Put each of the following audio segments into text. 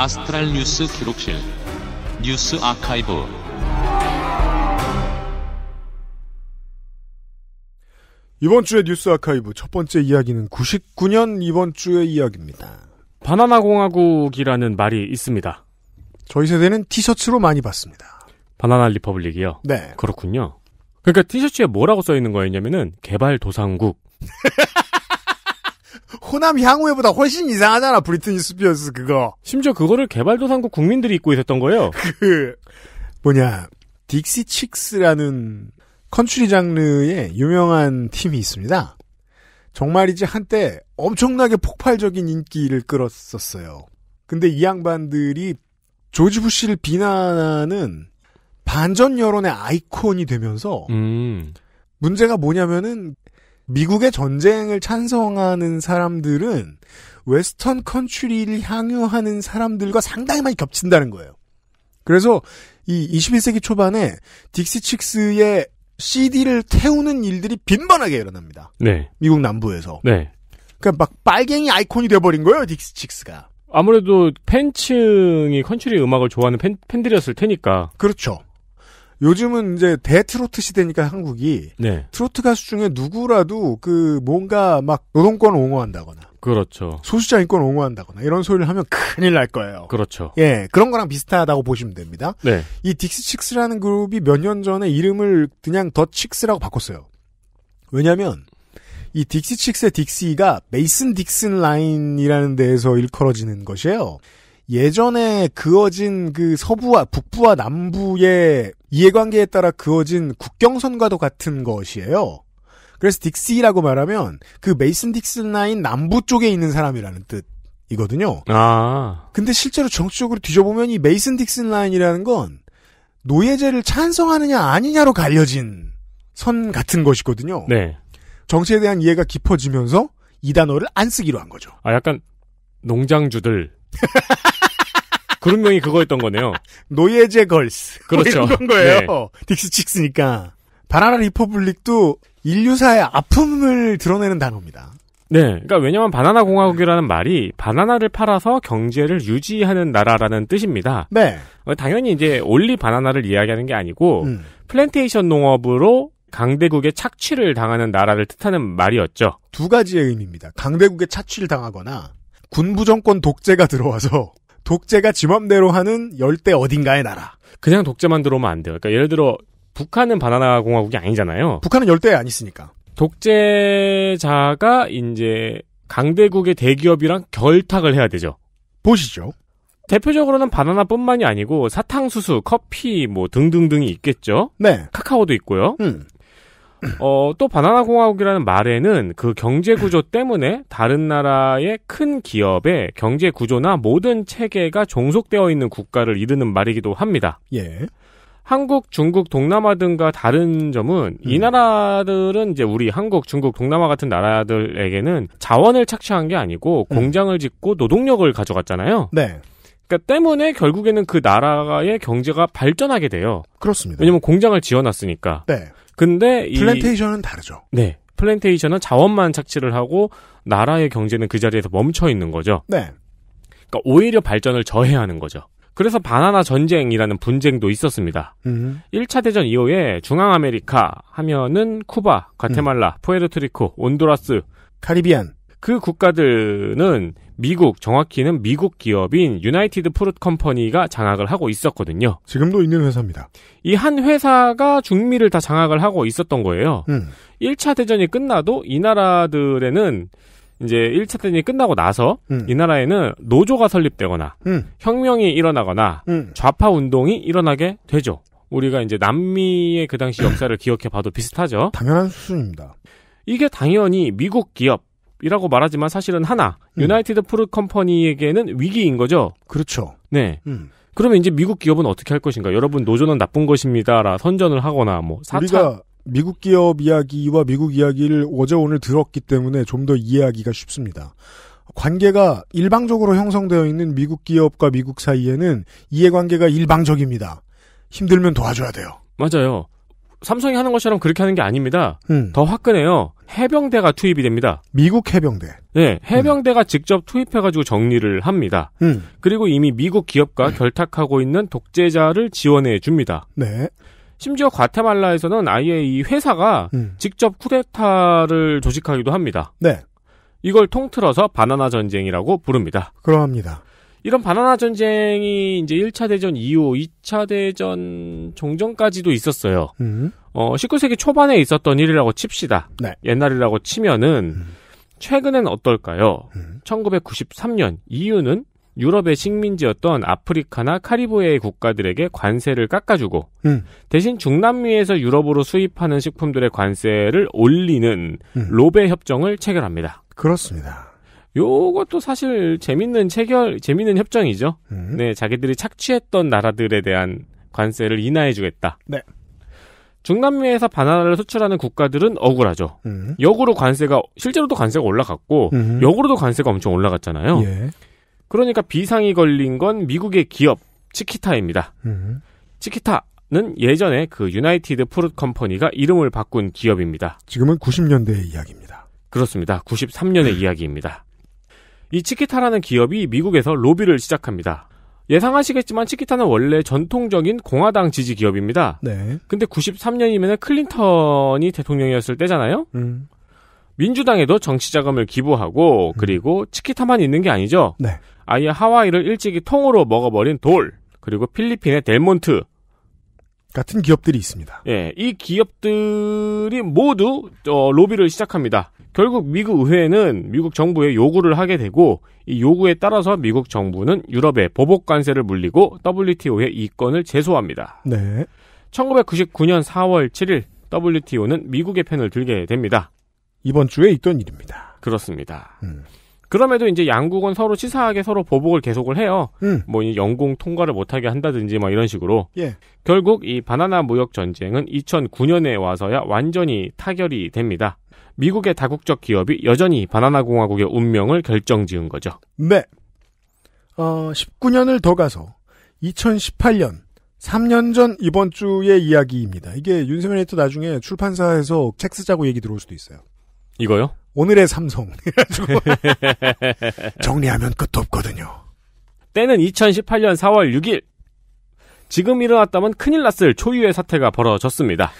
아스트랄 뉴스 기록실 뉴스 아카이브 이번 주의 뉴스 아카이브 첫 번째 이야기는 99년 이번 주의 이야기입니다. 바나나 공화국이라는 말이 있습니다. 저희 세대는 티셔츠로 많이 봤습니다. 바나나 리퍼블릭이요? 네. 그렇군요. 그러니까 티셔츠에 뭐라고 써 있는 거였냐면은 개발 도상국. 호남 향후회보다 훨씬 이상하잖아 브리트니 스피어스 그거. 심지어 그거를 개발도상국 국민들이 입고 있었던 거예요. 그 뭐냐 딕시 칙스라는 컨츄리 장르의 유명한 팀이 있습니다. 정말이지 한때 엄청나게 폭발적인 인기를 끌었었어요. 근데 이 양반들이 조지 부시를 비난하는 반전 여론의 아이콘이 되면서 음. 문제가 뭐냐면은 미국의 전쟁을 찬성하는 사람들은 웨스턴 컨츄리를 향유하는 사람들과 상당히 많이 겹친다는 거예요. 그래서 이 21세기 초반에 딕시 칙스의 CD를 태우는 일들이 빈번하게 일어납니다. 네. 미국 남부에서. 네. 그러니까 막 빨갱이 아이콘이 돼버린 거예요, 딕스 칙스가. 아무래도 팬층이 컨츄리 음악을 좋아하는 팬, 팬들이었을 테니까. 그렇죠. 요즘은 이제 대트로트 시대니까 한국이 네. 트로트 가수 중에 누구라도 그 뭔가 막 노동권 옹호한다거나 그렇죠. 소수자 인권 옹호한다거나 이런 소리를 하면 큰일 날 거예요. 그렇죠. 예, 그런 거랑 비슷하다고 보시면 됩니다. 네. 이 딕스칙스라는 그룹이 몇 년 전에 이름을 그냥 더 칙스라고 바꿨어요. 왜냐하면 이 딕시칙스의 딕스가 메이슨 딕슨 라인이라는 데에서 일컬어지는 것이에요. 예전에 그어진 그 서부와 북부와 남부의 이해관계에 따라 그어진 국경선과도 같은 것이에요. 그래서 딕시라고 말하면 그 메이슨 딕슨 라인 남부 쪽에 있는 사람이라는 뜻이거든요. 아. 근데 실제로 정치적으로 뒤져보면 이 메이슨 딕슨 라인이라는 건 노예제를 찬성하느냐 아니냐로 갈려진 선 같은 것이거든요. 네. 정치에 대한 이해가 깊어지면서 이 단어를 안 쓰기로 한 거죠. 아, 약간 농장주들 그룹명이 그거였던 거네요. 노예제 걸스. 그렇죠. 뭐 이런 거예요. 네. 딕스칙스니까. 바나나 리퍼블릭도 인류사의 아픔을 드러내는 단어입니다. 네. 그러니까 왜냐면 바나나 공화국이라는 말이 바나나를 팔아서 경제를 유지하는 나라라는 뜻입니다. 네. 어, 당연히 이제 올리 바나나를 이야기하는 게 아니고 음. 플랜테이션 농업으로 강대국의 착취를 당하는 나라를 뜻하는 말이었죠. 두 가지의 의미입니다. 강대국의 착취를 당하거나 군부 정권 독재가 들어와서 독재가 지맘대로 하는 열대 어딘가의 나라. 그냥 독재만 들어오면 안 돼요. 그러니까 예를 들어 북한은 바나나 공화국이 아니잖아요. 북한은 열대에 안 있으니까. 독재자가 이제 강대국의 대기업이랑 결탁을 해야 되죠. 보시죠. 대표적으로는 바나나뿐만이 아니고 사탕수수, 커피 뭐 등등등이 있겠죠. 네. 카카오도 있고요. 음. 어, 또 바나나 공화국이라는 말에는 그 경제 구조 때문에 다른 나라의 큰 기업의 경제 구조나 모든 체계가 종속되어 있는 국가를 이르는 말이기도 합니다. 예. 한국, 중국, 동남아 등과 다른 점은 음. 이 나라들은 이제 우리 한국, 중국, 동남아 같은 나라들에게는 자원을 착취한 게 아니고 음. 공장을 짓고 노동력을 가져갔잖아요. 네. 그러니까 때문에 결국에는 그 나라의 경제가 발전하게 돼요. 그렇습니다. 왜냐면 공장을 지어놨으니까. 네. 근데 플랜테이션은 이, 다르죠. 네. 플랜테이션은 자원만 착취를 하고 나라의 경제는 그 자리에서 멈춰 있는 거죠. 네. 그러니까 오히려 발전을 저해하는 거죠. 그래서 바나나 전쟁이라는 분쟁도 있었습니다. 음. 1차 대전 이후에 중앙아메리카 하면은 쿠바, 과테말라, 음. 포에르트리코, 온두라스, 카리비안 그 국가들은 미국, 정확히는 미국 기업인 유나이티드 프루트 컴퍼니가 장악을 하고 있었거든요. 지금도 있는 회사입니다. 이 한 회사가 중미를 다 장악을 하고 있었던 거예요. 음. 1차 대전이 끝나도 이 나라들에는 이제 1차 대전이 끝나고 나서 음. 이 나라에는 노조가 설립되거나 음. 혁명이 일어나거나 음. 좌파 운동이 일어나게 되죠. 우리가 이제 남미의 그 당시 역사를 기억해 봐도 비슷하죠. 당연한 수준입니다 이게 당연히 미국 기업, 이라고 말하지만 사실은 하나 음. 유나이티드 프루 컴퍼니에게는 위기인 거죠. 그렇죠. 네. 음. 그러면 이제 미국 기업은 어떻게 할 것인가? 여러분 노조는 나쁜 것입니다라 선전을 하거나 뭐 4차... 우리가 미국 기업 이야기와 미국 이야기를 어제 오늘 들었기 때문에 좀 더 이해하기가 쉽습니다. 관계가 일방적으로 형성되어 있는 미국 기업과 미국 사이에는 이해관계가 일방적입니다. 힘들면 도와줘야 돼요. 맞아요. 삼성이 하는 것처럼 그렇게 하는 게 아닙니다. 음. 더 화끈해요. 해병대가 투입이 됩니다. 미국 해병대. 네, 해병대가 음. 직접 투입해가지고 정리를 합니다. 음. 그리고 이미 미국 기업과 음. 결탁하고 있는 독재자를 지원해 줍니다. 네. 심지어 과테말라에서는 아예 이 회사가 음. 직접 쿠데타를 조직하기도 합니다. 네. 이걸 통틀어서 바나나 전쟁이라고 부릅니다. 그러합니다. 이런 바나나 전쟁이 이제 1차 대전 이후 2차 대전 종전까지도 있었어요. 음. 어, 19세기 초반에 있었던 일이라고 칩시다. 네. 옛날이라고 치면은 음. 최근엔 어떨까요? 음. 1993년 이유는 유럽의 식민지였던 아프리카나 카리브해의 국가들에게 관세를 깎아주고 음. 대신 중남미에서 유럽으로 수입하는 식품들의 관세를 올리는 음. 로베 협정을 체결합니다. 그렇습니다. 요것도 사실 재밌는 체결, 재밌는 협정이죠. 음. 네, 자기들이 착취했던 나라들에 대한 관세를 인하해주겠다. 네. 중남미에서 바나나를 수출하는 국가들은 억울하죠. 음. 역으로 관세가 실제로도 관세가 올라갔고 음. 역으로도 관세가 엄청 올라갔잖아요. 예. 그러니까 비상이 걸린 건 미국의 기업 치키타입니다. 음. 치키타는 예전에 그 유나이티드 프루트 컴퍼니가 이름을 바꾼 기업입니다. 지금은 90년대의 이야기입니다. 그렇습니다. 93년의 이야기입니다. 이 치키타라는 기업이 미국에서 로비를 시작합니다. 예상하시겠지만 치키타는 원래 전통적인 공화당 지지 기업입니다. 네. 근데 93년이면 클린턴이 대통령이었을 때잖아요. 음. 민주당에도 정치 자금을 기부하고 음. 그리고 치키타만 있는 게 아니죠. 네. 아예 하와이를 일찍이 통으로 먹어버린 돌 그리고 필리핀의 델몬트 같은 기업들이 있습니다. 예, 이 기업들이 모두 어, 로비를 시작합니다. 결국 미국 의회는 미국 정부에 요구를 하게 되고 이 요구에 따라서 미국 정부는 유럽에 보복 관세를 물리고 w t o 의 이권을 제소합니다. 네. 1999년 4월 7일 WTO는 미국의 편을 들게 됩니다. 이번 주에 있던 일입니다. 그렇습니다. 음. 그럼에도 이제 양국은 서로 치사하게 서로 보복을 계속을 해요. 음. 뭐 영공 통과를 못하게 한다든지 막 이런 식으로. 예. 결국 이 바나나 무역 전쟁은 2009년에 와서야 완전히 타결이 됩니다. 미국의 다국적 기업이 여전히 바나나 공화국의 운명을 결정지은 거죠. 네. 어, 19년을 더 가서 2018년 3년 전 이번 주의 이야기입니다. 이게 윤세민 에이터 나중에 출판사에서 책 쓰자고 얘기 들어올 수도 있어요. 이거요? 오늘의 삼성. 정리하면 끝도 없거든요. 때는 2018년 4월 6일. 지금 일어났다면 큰일 났을 초유의 사태가 벌어졌습니다.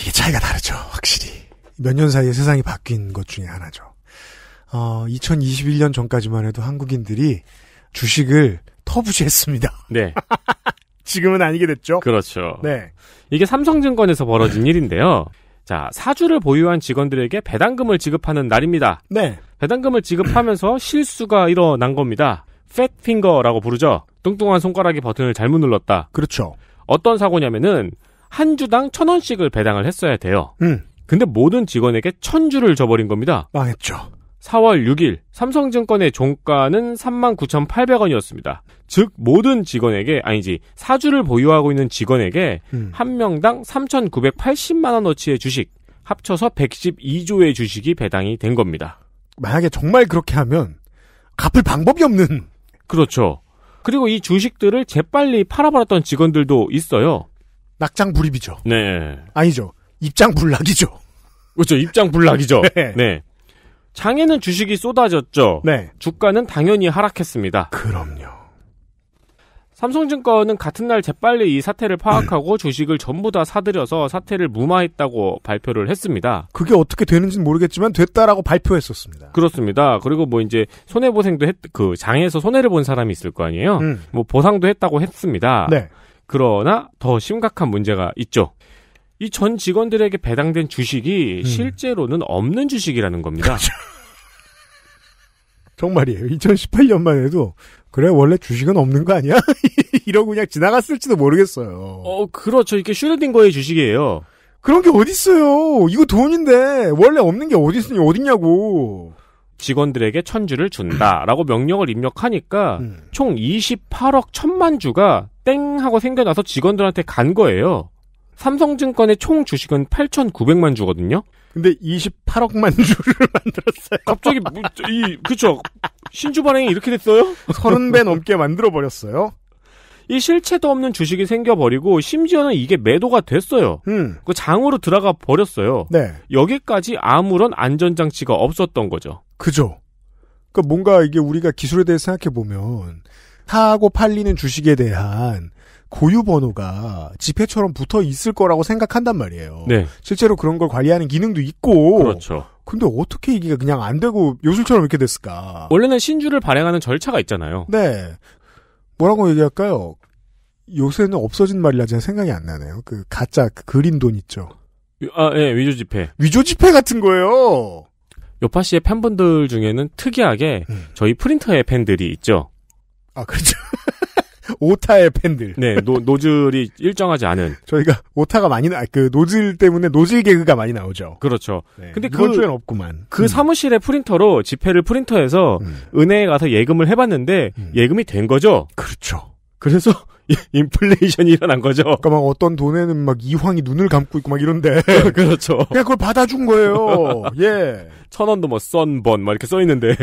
이게 차이가 다르죠, 확실히. 몇년 사이에 세상이 바뀐 것 중에 하나죠. 어, 2021년 전까지만 해도 한국인들이 주식을 터부시했습니다. 네. 지금은 아니게 됐죠. 그렇죠. 네. 이게 삼성증권에서 벌어진 일인데요. 자, 사주를 보유한 직원들에게 배당금을 지급하는 날입니다. 네. 배당금을 지급하면서 실수가 일어난 겁니다. 팻핑거라고 부르죠. 뚱뚱한 손가락이 버튼을 잘못 눌렀다. 그렇죠. 어떤 사고냐면은 한 주당 천 원씩을 배당을 했어야 돼요. 음. 근데 모든 직원에게 천주를 줘버린 겁니다. 망했죠. 4월 6일 삼성증권의 종가는 39,800원이었습니다. 즉 모든 직원에게 아니지 사주를 보유하고 있는 직원에게 음. 한 명당 3,980만 원어치의 주식 합쳐서 112조의 주식이 배당이 된 겁니다. 만약에 정말 그렇게 하면 갚을 방법이 없는 그렇죠. 그리고 이 주식들을 재빨리 팔아버렸던 직원들도 있어요. 낙장불입이죠. 네. 아니죠. 입장 불락이죠. 그렇죠. 입장 불락이죠. 네. 네. 장에는 주식이 쏟아졌죠. 네. 주가는 당연히 하락했습니다. 그럼요. 삼성증권은 같은 날 재빨리 이 사태를 파악하고 음. 주식을 전부 다 사들여서 사태를 무마했다고 발표를 했습니다. 그게 어떻게 되는지는 모르겠지만 됐다라고 발표했었습니다. 그렇습니다. 그리고 뭐 이제 손해보상도 했, 그 장에서 손해를 본 사람이 있을 거 아니에요. 음. 뭐 보상도 했다고 했습니다. 네. 그러나 더 심각한 문제가 있죠. 이전 직원들에게 배당된 주식이 음. 실제로는 없는 주식이라는 겁니다. 그렇죠. 정말이에요. 2018년만 해도 그래 원래 주식은 없는 거 아니야? 이러고 그냥 지나갔을지도 모르겠어요. 어 그렇죠. 이게 슈뢰딩거의 주식이에요. 그런 게 어딨어요. 이거 돈인데 원래 없는 게 어딨으니 어딨냐고. 직원들에게 천 주를 준다라고 명령을 입력하니까 음. 총 28억 천만 주가 땡 하고 생겨나서 직원들한테 간 거예요. 삼성증권의 총 주식은 8,900만 주거든요. 근데 28억만 주를 만들었어요. 갑자기 뭐, 이 그쵸 신주 발행이 이렇게 됐어요? 30배 넘게 만들어 버렸어요. 이 실체도 없는 주식이 생겨버리고 심지어는 이게 매도가 됐어요. 음. 그 장으로 들어가 버렸어요. 네. 여기까지 아무런 안전장치가 없었던 거죠. 그죠. 그러니까 뭔가 이게 우리가 기술에 대해 생각해 보면 사고 팔리는 주식에 대한 고유 번호가 지폐처럼 붙어 있을 거라고 생각한단 말이에요. 네. 실제로 그런 걸 관리하는 기능도 있고. 그렇죠. 근데 어떻게 이게 그냥 안 되고 요술처럼 이렇게 됐을까? 원래는 신주를 발행하는 절차가 있잖아요. 네. 뭐라고 얘기할까요? 요새는 없어진 말이라 제가 생각이 안 나네요. 그 가짜 그 그린 돈 있죠. 아, 예, 위조 지폐. 위조 지폐 같은 거예요. 요파 씨의 팬분들 중에는 특이하게 음. 저희 프린터의 팬들이 있죠. 아, 그렇죠. 오타의 팬들. 네, 노, 노즐이 일정하지 않은. 저희가 오타가 많이 나, 그 노즐 때문에 노즐 개그가 많이 나오죠. 그렇죠. 네, 근데 그 주엔 없구만. 그 음. 사무실에 프린터로 지폐를 프린터해서 음. 은행에 가서 예금을 해봤는데 음. 예금이 된 거죠. 그렇죠. 그래서 인플레이션이 일어난 거죠. 그러니까 막 어떤 돈에는 막 이황이 눈을 감고 있고 막 이런데. 그렇죠. 그냥 그걸 받아준 거예요. 예. 천 원도 뭐 썬번 막 이렇게 써 있는데.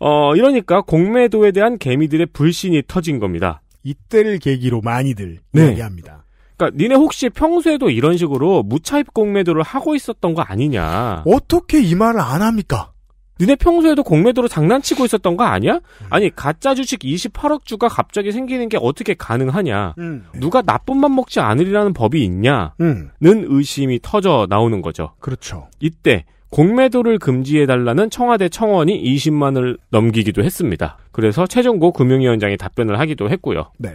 어, 이러니까 공매도에 대한 개미들의 불신이 터진 겁니다. 이때를 계기로 많이들 네. 이기합니다 그러니까 니네 혹시 평소에도 이런 식으로 무차입 공매도를 하고 있었던 거 아니냐? 어떻게 이 말을 안 합니까? 니네 평소에도 공매도로 장난치고 있었던 거 아니야? 아니 가짜 주식 28억 주가 갑자기 생기는 게 어떻게 가능하냐? 음. 누가 나쁜만 먹지 않으리라는 법이 있냐?는 음. 의심이 터져 나오는 거죠. 그렇죠. 이때 공매도를 금지해달라는 청와대 청원이 20만을 넘기기도 했습니다. 그래서 최종고 금융위원장이 답변을 하기도 했고요. 네.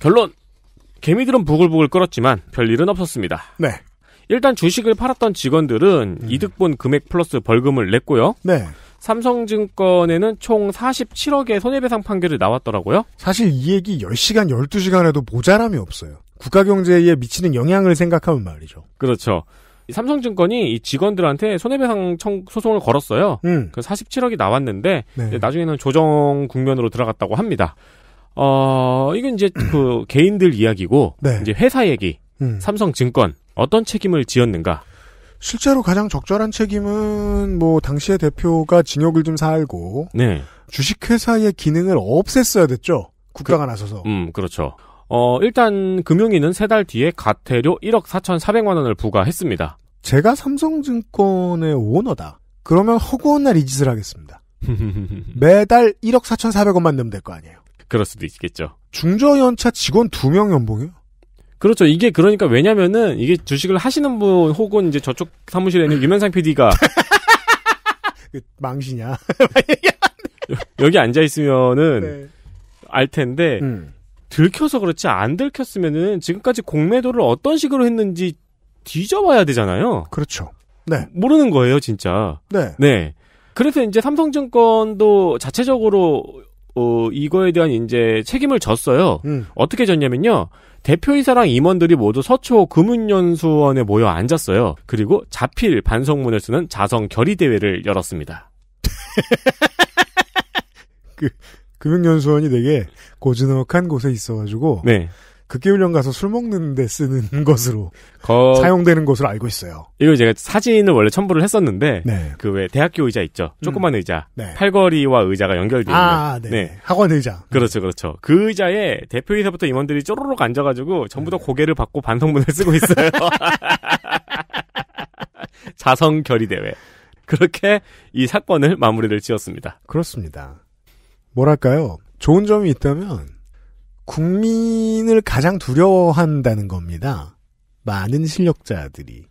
결론! 개미들은 부글부글 끓었지만 별일은 없었습니다. 네. 일단 주식을 팔았던 직원들은 음. 이득본 금액 플러스 벌금을 냈고요. 네. 삼성증권에는 총 47억의 손해배상 판결이 나왔더라고요. 사실 이 얘기 10시간, 12시간 해도 모자람이 없어요. 국가경제에 미치는 영향을 생각하면 말이죠. 그렇죠. 삼성증권이 이 직원들한테 손해배상 청, 소송을 걸었어요. 음. 그 47억이 나왔는데 네. 나중에는 조정 국면으로 들어갔다고 합니다. 어, 이건 이제 그 개인들 이야기고 네. 이제 회사 얘기. 음. 삼성증권 어떤 책임을 지었는가? 실제로 가장 적절한 책임은 뭐 당시의 대표가 징역을 좀 살고 네. 주식회사의 기능을 없앴어야 됐죠. 국가가 그, 나서서. 음, 그렇죠. 어, 일단 금융위는 세 달 뒤에 과태료 1억 4,400만 원을 부과했습니다. 제가 삼성증권의 오너다. 그러면 허구한 날이 짓을 하겠습니다. 매달 1억 4,400원만 내면 될 거 아니에요. 그럴 수도 있겠죠. 중저연차 직원 2명 연봉이요? 그렇죠. 이게 그러니까 왜냐면은 이게 주식을 하시는 분 혹은 이제 저쪽 사무실에 있는 유면상 PD가 그 망신이야. 여기 앉아 있으면은 네. 알 텐데 음. 들켜서 그렇지 안 들켰으면은 지금까지 공매도를 어떤 식으로 했는지 뒤져봐야 되잖아요. 그렇죠. 네. 모르는 거예요, 진짜. 네. 네. 그래서 이제 삼성증권도 자체적으로 어, 이거에 대한 이제 책임을 졌어요. 음. 어떻게 졌냐면요. 대표이사랑 임원들이 모두 서초 금은연수원에 모여 앉았어요. 그리고 자필 반성문을 쓰는 자성 결의 대회를 열었습니다. 그 금융연수원이 되게 고즈넉한 곳에 있어가지고 네. 극기훈련 가서 술 먹는 데 쓰는 것으로 거... 사용되는 것으로 알고 있어요. 이거 제가 사진을 원래 첨부를 했었는데 네. 그왜 대학교 의자 있죠? 음. 조그만 음. 의자. 네. 팔걸이와 의자가 연결되어 있는 아, 네. 네. 학원 의자. 그렇죠. 그렇죠. 그 의자에 대표이사부터 임원들이 쪼르륵 앉아 가지고 전부 다 네. 고개를 받고 반성문을 쓰고 있어요. 자성 결의 대회. 그렇게 이 사건을 마무리를 지었습니다. 그렇습니다. 뭐랄까요? 좋은 점이 있다면 국민을 가장 두려워한다는 겁니다. 많은 실력자들이.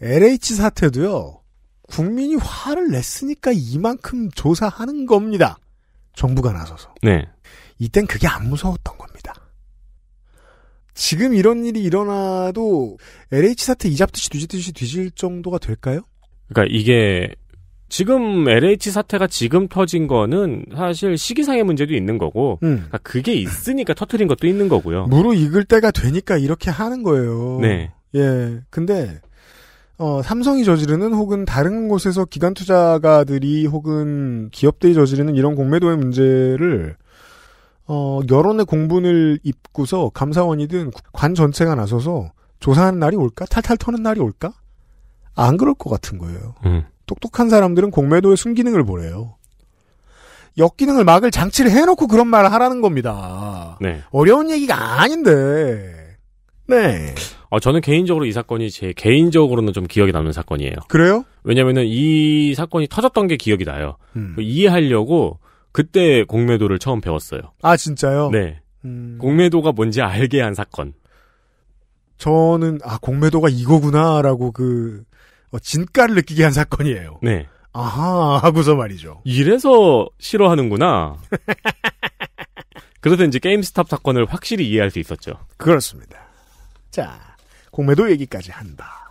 LH 사태도요, 국민이 화를 냈으니까 이만큼 조사하는 겁니다. 정부가 나서서. 네. 이땐 그게 안 무서웠던 겁니다. 지금 이런 일이 일어나도 LH 사태 이잡듯이 뒤집듯이 뒤질 정도가 될까요? 그러니까 이게 지금 LH 사태가 지금 터진 거는 사실 시기상의 문제도 있는 거고 음. 그러니까 그게 있으니까 터트린 것도 있는 거고요. 무로 익을 때가 되니까 이렇게 하는 거예요. 네. 예. 근데 어, 삼성이 저지르는 혹은 다른 곳에서 기관 투자가들이 혹은 기업들이 저지르는 이런 공매도의 문제를 어, 여론의 공분을 입고서 감사원이든 관 전체가 나서서 조사하는 날이 올까? 탈탈 터는 날이 올까? 안 그럴 것 같은 거예요. 음. 똑똑한 사람들은 공매도의 순기능을 보래요. 역기능을 막을 장치를 해놓고 그런 말을 하라는 겁니다. 네. 어려운 얘기가 아닌데. 네. 어, 저는 개인적으로 이 사건이 제 개인적으로는 좀 기억에 남는 사건이에요. 그래요? 왜냐면은 이 사건이 터졌던 게 기억이 나요. 음. 그 이해하려고 그때 공매도를 처음 배웠어요. 아, 진짜요? 네. 음... 공매도가 뭔지 알게 한 사건. 저는, 아, 공매도가 이거구나라고 그, 어, 진가를 느끼게 한 사건이에요. 네. 아하 하고서 말이죠. 이래서 싫어하는구나. 그래서 이제 게임스탑 사건을 확실히 이해할 수 있었죠. 그렇습니다. 자, 공매도 얘기까지 한다.